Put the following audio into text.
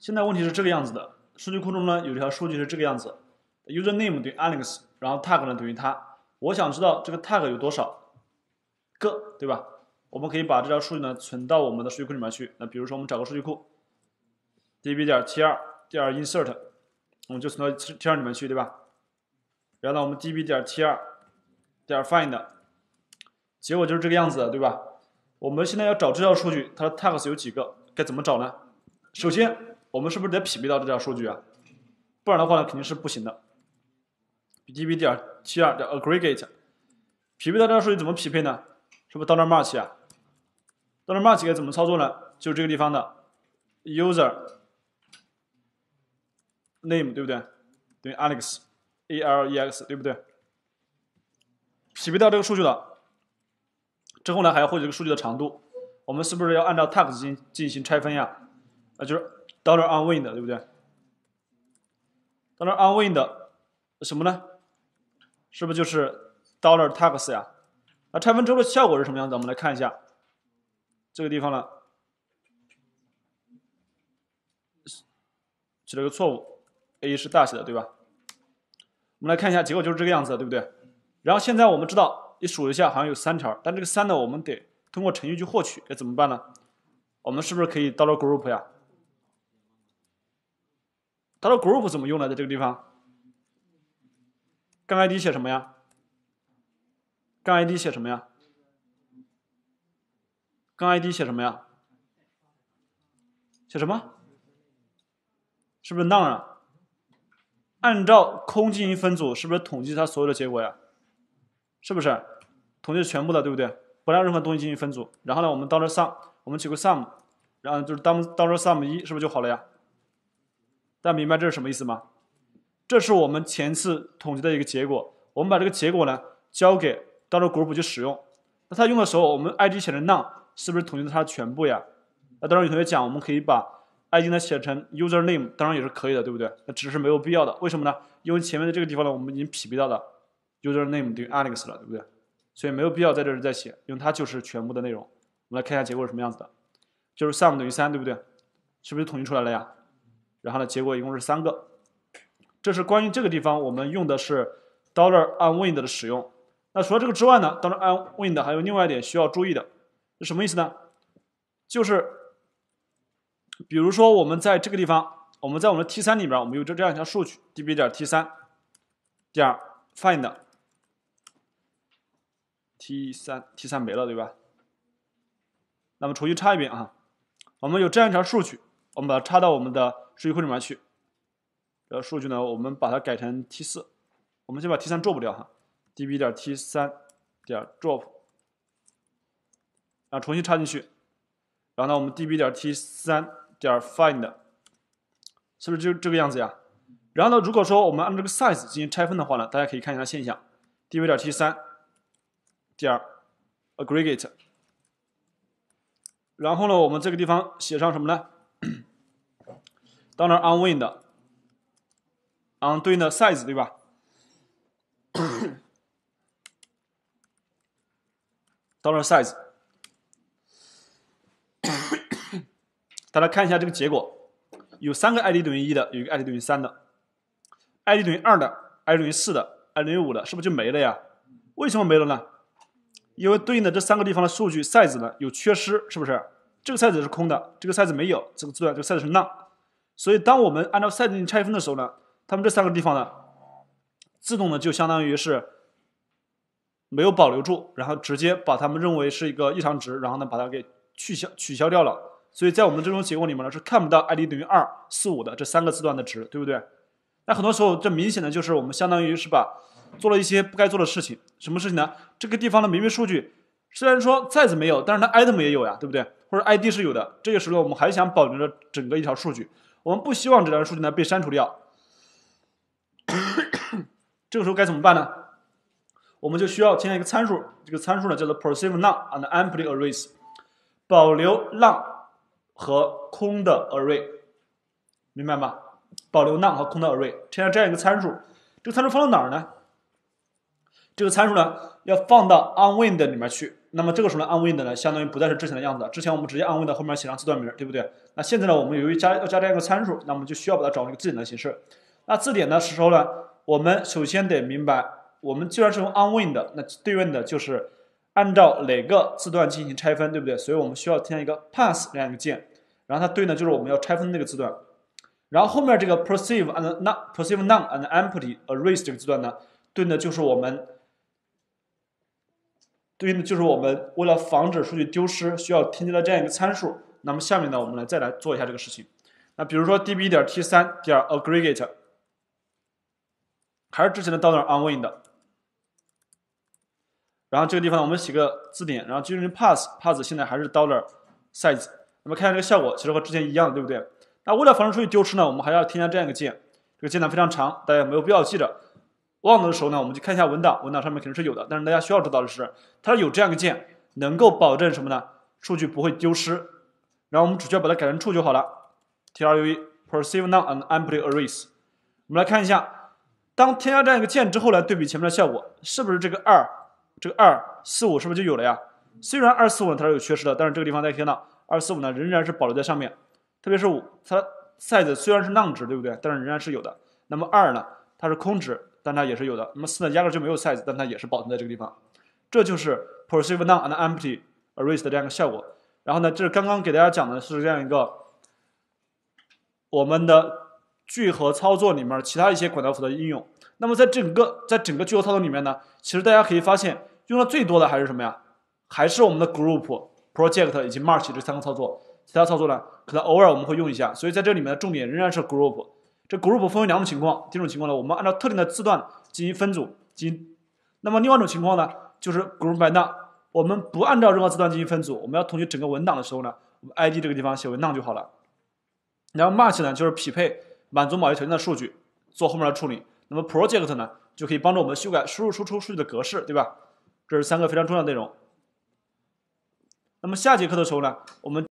现在问题是这个样子的，数据库中呢有一条数据是这个样子，username 等于 Alex，然后 tag 呢等于它，我想知道这个 tag 有多少个，对吧？我们可以把这条数据呢存到我们的数据库里面去。那比如说我们找个数据库，db 点 t 二点 insert，我们就存到 t 二里面去，对吧？然后呢我们 db 点 t 二点 find，结果就是这个样子，的，对吧？我们现在要找这条数据，它的 tags 有几个，该怎么找呢？首先。我们是不是得匹配到这条数据啊？不然的话呢，肯定是不行的。DB 点七二点 aggregate 匹配到这条数据怎么匹配呢？是不是 d o a March 啊 d o a March 该怎么操作呢？就是这个地方的 user name 对不对？等于 Alex，A L E X 对不对？匹配到这个数据了之后呢，还要获取这个数据的长度。我们是不是要按照 t a x 进进进行拆分呀？啊，就是。dollar unwind 对不对？dollar unwind 什么呢？是不是就是 dollar tax 呀？那拆分之后的效果是什么样子？我们来看一下这个地方呢，起了个错误，A 是大写的对吧？我们来看一下结果就是这个样子，对不对？然后现在我们知道，你数一下好像有三条，但这个三呢，我们得通过程序去获取，该怎么办呢？我们是不是可以 dollar group 呀？它的 group 怎么用呢？在这个地方，杠 id 写什么呀？杠 id 写什么呀？杠 id 写什么呀？写什么？是不是 none？啊？按照空进行分组，是不是统计它所有的结果呀？是不是统计全部的，对不对？不让任何东西进行分组，然后呢，我们 d o u sum，我们取个 sum，然后就是 d o u b l sum 一，是不是就好了呀？大家明白这是什么意思吗？这是我们前次统计的一个结果，我们把这个结果呢交给到时候 u p 去使用。那它用的时候，我们 ID 写成 None 是不是统计的它的全部呀？那当然有同学讲，我们可以把 ID 呢写成 Username，当然也是可以的，对不对？那只是没有必要的，为什么呢？因为前面的这个地方呢，我们已经匹配到的 Username 等于 Alex 了，对不对？所以没有必要在这里再写，因为它就是全部的内容。我们来看一下结果是什么样子的，就是 sum 等于三，对不对？是不是统计出来了呀？然后呢，结果一共是三个。这是关于这个地方，我们用的是 dollar unwind 的使用。那除了这个之外呢，dollar unwind 还有另外一点需要注意的，是什么意思呢？就是，比如说我们在这个地方，我们在我们的 T3 里边，我们有这这样一条数据：db 点 T3 点 find T3 T3 没了，对吧？那么重新插一遍啊，我们有这样一条数据。我们把它插到我们的数据库里面去。然后数据呢，我们把它改成 T 四。我们先把 T 三 drop 掉哈，DB 点 T 三点 drop，然后重新插进去。然后呢，我们 DB 点 T 三点 find，是不是就这个样子呀？然后呢，如果说我们按这个 size 进行拆分的话呢，大家可以看一下现象，DB 点 T 三点 aggregate。然后呢，我们这个地方写上什么呢？到那 o n w i n d o n 对应的 size 对吧？到那 size，大家看一下这个结果，有三个 id 等于一的，有一个 id 等于三的，id 等于二的，id 等于四的，id 等于五的，是不是就没了呀？为什么没了呢？因为对应的这三个地方的数据 size 呢有缺失，是不是？这个塞子是空的，这个塞子没有这个字段，这个塞子是 n o n e 所以当我们按照塞子拆分的时候呢，他们这三个地方呢，自动的就相当于是没有保留住，然后直接把他们认为是一个异常值，然后呢把它给取消取消掉了。所以在我们这种结果里面呢，是看不到 id 等于二四五的这三个字段的值，对不对？那很多时候这明显的就是我们相当于是把做了一些不该做的事情，什么事情呢？这个地方的明明数据虽然说 size 没有，但是它 item 也有呀，对不对？或者 ID 是有的，这个时候我们还想保留着整个一条数据，我们不希望这条数据呢被删除掉。这个时候该怎么办呢？我们就需要添加一个参数，这个参数呢叫做 p e r c e i v e n o n e a n d e m p t y a r r a y s 保留 None 和空的 Array，明白吗？保留 None 和空的 Array，添加这样一个参数，这个参数放到哪儿呢？这个参数呢要放到 o n w i n d 里面去。那么这个时候呢，n w i n d 呢，相当于不再是之前的样子。之前我们直接 unwind 后面写上字段名，对不对？那现在呢，我们由于加要加这样一个参数，那我们就需要把它找一个字典的形式。那字典的时候呢，我们首先得明白，我们既然是用 unwind，那对应的就是按照哪个字段进行拆分，对不对？所以我们需要添加一个 pass 这样一个键，然后它对应的就是我们要拆分那个字段。然后后面这个 perceive and non perceive none and empty a r r s e 这个字段呢，对应的就是我们。对应的就是我们为了防止数据丢失需要添加的这样一个参数。那么下面呢，我们来再来做一下这个事情。那比如说 db 点 t3 点 aggregate，还是之前的 dollar unwind 的。然后这个地方呢，我们写个字典，然后进行 pass pass。现在还是 dollar size。那么看一下这个效果，其实和之前一样，对不对？那为了防止数据丢失呢，我们还要添加这样一个键。这个键呢非常长，大家没有必要记着。忘了的时候呢，我们去看一下文档，文档上面肯定是有的。但是大家需要知道的是，它有这样一个键，能够保证什么呢？数据不会丢失。然后我们只需要把它改成 true 就好了。t r u e p e r c e i v e n o n and empty a r r a y s 我们来看一下，当添加这样一个键之后呢，对比前面的效果，是不是这个二、这个二四五是不是就有了呀？虽然二四五它是有缺失的，但是这个地方大家看到，二四五呢仍然是保留在上面，特别是五，它 size 虽然是浪 o n 值，对不对？但是仍然是有的。那么二呢，它是空值。但它也是有的。那么四呢，压根就没有 size，但它也是保存在这个地方。这就是 perceive non and empty array 的这样一个效果。然后呢，这是刚刚给大家讲的是这样一个我们的聚合操作里面其他一些管道符的应用。那么在整个在整个聚合操作里面呢，其实大家可以发现用的最多的还是什么呀？还是我们的 group、project 以及 merge 这三个操作。其他操作呢，可能偶尔我们会用一下。所以在这里面的重点仍然是 group。这 group 分为两种情况，第一种情况呢，我们按照特定的字段进行分组进那么另外一种情况呢，就是 group by none，我们不按照任何字段进行分组，我们要统计整个文档的时候呢，id 我们这个地方写文档就好了。然后 match 呢，就是匹配满足某些条件的数据做后面的处理。那么 project 呢，就可以帮助我们修改输入输出数据的格式，对吧？这是三个非常重要的内容。那么下节课的时候呢，我们。